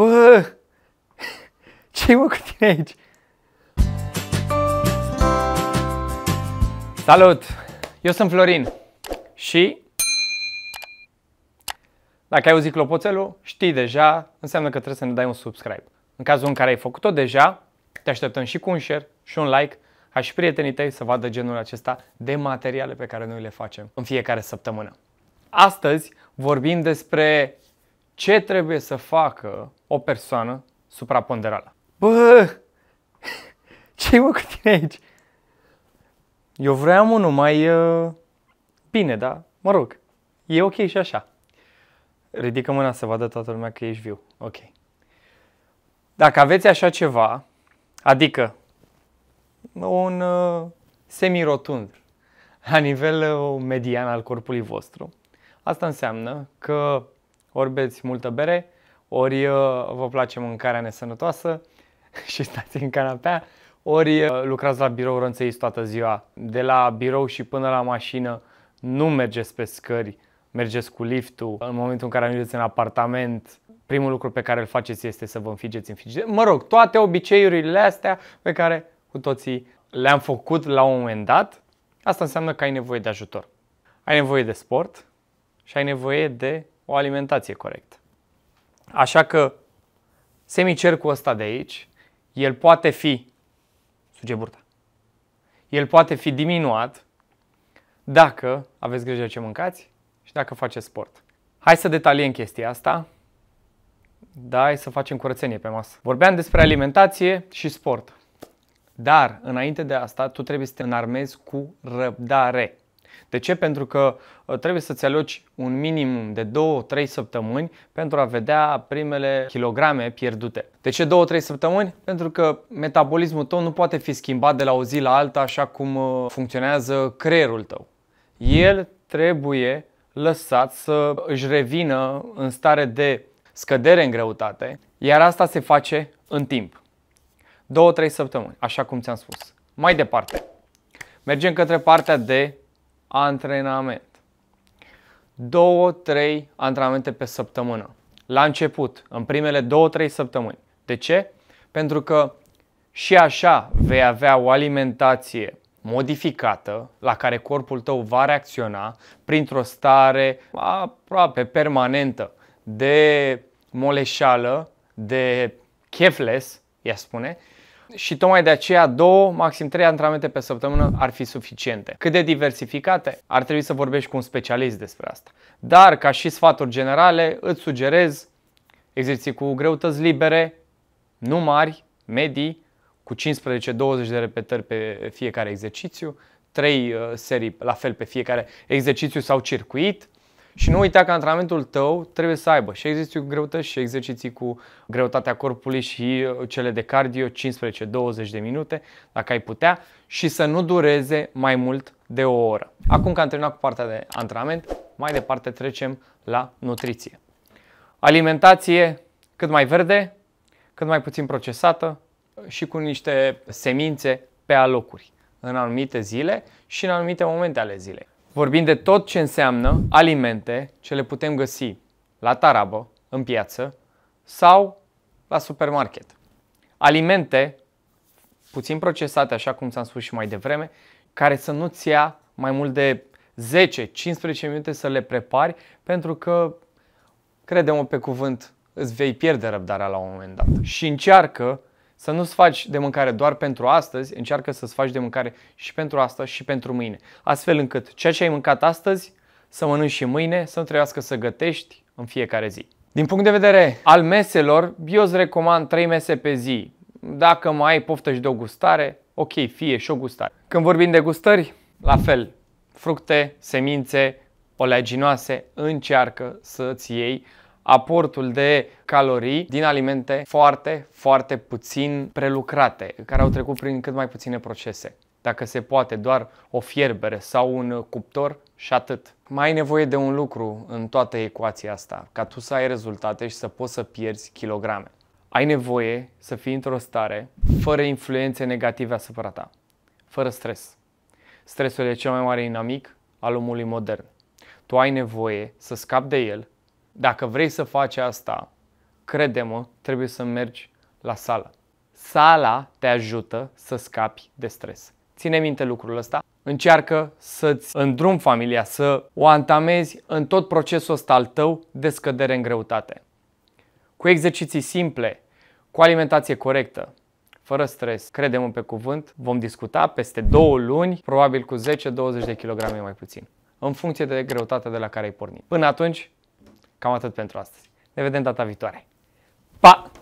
Bă, ce mă cu tine aici? Salut! Eu sunt Florin și dacă ai auzit clopoțelul, știi deja, înseamnă că trebuie să ne dai un subscribe. În cazul în care ai făcut-o deja, te așteptăm și cu un share și un like ca și prietenii tăi să vadă genul acesta de materiale pe care noi le facem în fiecare săptămână. Astăzi vorbim despre ce trebuie să facă o persoană supraponderală. Bă, ce mă cu tine aici? Eu vreau unul mai uh, bine, da? Mă rog, e ok și așa. Ridică mâna să vadă toată lumea că ești viu. Ok. Dacă aveți așa ceva, adică un uh, semirotund la nivel uh, median al corpului vostru, asta înseamnă că ori beți multă bere, ori uh, vă place mâncarea nesănătoasă și stați în canapea, ori uh, lucrați la birou rănțăiți toată ziua. De la birou și până la mașină nu mergeți pe scări, mergeți cu liftul. În momentul în care ajungeți în apartament, primul lucru pe care îl faceți este să vă înfigeți în frigider. Mă rog, toate obiceiurile astea pe care cu toții le-am făcut la un moment dat, asta înseamnă că ai nevoie de ajutor. Ai nevoie de sport și ai nevoie de o alimentație corectă. Așa că semicercul ăsta de aici, el poate fi sugeburta. El poate fi diminuat dacă aveți grijă ce mâncați și dacă faceți sport. Hai să detaliem chestia asta. Da, hai să facem curățenie pe masă. Vorbeam despre alimentație și sport. Dar, înainte de asta, tu trebuie să te înarmezi cu răbdare. De ce? Pentru că uh, trebuie să-ți aloci un minimum de 2-3 săptămâni pentru a vedea primele kilograme pierdute. De ce 2-3 săptămâni? Pentru că metabolismul tău nu poate fi schimbat de la o zi la alta așa cum uh, funcționează creierul tău. El trebuie lăsat să își revină în stare de scădere în greutate, iar asta se face în timp. 2-3 săptămâni, așa cum ți-am spus. Mai departe, mergem către partea de antrenament. 2-3 antrenamente pe săptămână. La început, în primele 2-3 săptămâni. De ce? Pentru că și așa vei avea o alimentație modificată la care corpul tău va reacționa printr-o stare aproape permanentă de moleșală, de chefles, ea spune, și tocmai de aceea două, maxim trei antrenamente pe săptămână ar fi suficiente. Cât de diversificate? Ar trebui să vorbești cu un specialist despre asta. Dar, ca și sfaturi generale, îți sugerez exerciții cu greutăți libere, nu mari, medii, cu 15-20 de repetări pe fiecare exercițiu, 3 uh, serii la fel pe fiecare exercițiu sau circuit, și nu uita că antrenamentul tău trebuie să aibă și exerciții cu greutăți și exerciții cu greutatea corpului și uh, cele de cardio 15-20 de minute, dacă ai putea, și să nu dureze mai mult de o oră. Acum că am terminat cu partea de antrenament, mai departe trecem la nutriție. Alimentație cât mai verde, cât mai puțin procesată și cu niște semințe pe alocuri în anumite zile și în anumite momente ale zilei. Vorbim de tot ce înseamnă alimente ce le putem găsi la tarabă, în piață sau la supermarket. Alimente puțin procesate, așa cum ți-am spus și mai devreme, care să nu-ți ia mai mult de 10-15 minute să le prepari, pentru că, credem pe cuvânt, îți vei pierde răbdarea la un moment dat. Și încearcă să nu-ți faci de mâncare doar pentru astăzi, încearcă să-ți faci de mâncare și pentru asta și pentru mâine. Astfel încât ceea ce ai mâncat astăzi să mănânci și mâine, să nu trebuiască să gătești în fiecare zi. Din punct de vedere al meselor, eu îți recomand 3 mese pe zi. Dacă mai ai poftă și de o gustare, ok, fie și o gustare. Când vorbim de gustări, la fel, fructe, semințe, oleaginoase, încearcă să-ți iei aportul de calorii din alimente foarte, foarte puțin prelucrate, care au trecut prin cât mai puține procese. Dacă se poate, doar o fierbere sau un cuptor și atât. Mai ai nevoie de un lucru în toată ecuația asta, ca tu să ai rezultate și să poți să pierzi kilograme. Ai nevoie să fii într-o stare fără influențe negative asupra ta, fără stres. Stresul e cel mai mare inamic al omului modern. Tu ai nevoie să scapi de el dacă vrei să faci asta, crede-mă, trebuie să mergi la sală. Sala te ajută să scapi de stres. Ține minte lucrul ăsta, încearcă să-ți îndrum familia, să o antamezi în tot procesul ăsta al tău de scădere în greutate. Cu exerciții simple, cu alimentație corectă, fără stres, credem pe cuvânt, vom discuta peste două luni, probabil cu 10-20 de kilograme mai puțin, în funcție de greutatea de la care ai pornit. Până atunci, Cam atât pentru astăzi. Ne vedem data viitoare. Pa!